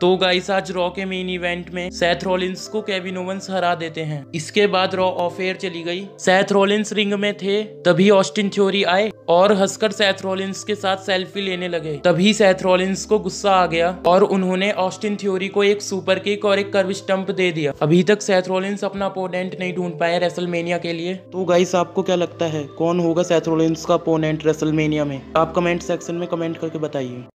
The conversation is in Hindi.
तो गाइस आज रॉ के मेन इवेंट में सैथ रोलिंस को केविन ओवंस हरा देते हैं इसके बाद रॉ ऑफ एयर चली गई सैथ रोलिंस रिंग में थे तभी ऑस्टिन थ्योरी आए और हंसकर सैथ रोलिंस के साथ सेल्फी लेने लगे तभी सैथ रोलिंस को गुस्सा आ गया और उन्होंने ऑस्टिन थ्योरी को एक सुपर किक और एक कर्व स्टंप दे दिया अभी तक सैथ रोलिंस अपना अपोनेंट नहीं ढूंढ पाया रेसलमेनिया के लिए तो गाइस आपको क्या लगता है कौन होगा सैथ रोलिंस का अपोनेंट रेसलमेनिया में आप कमेंट सेक्शन में कमेंट करके बताइए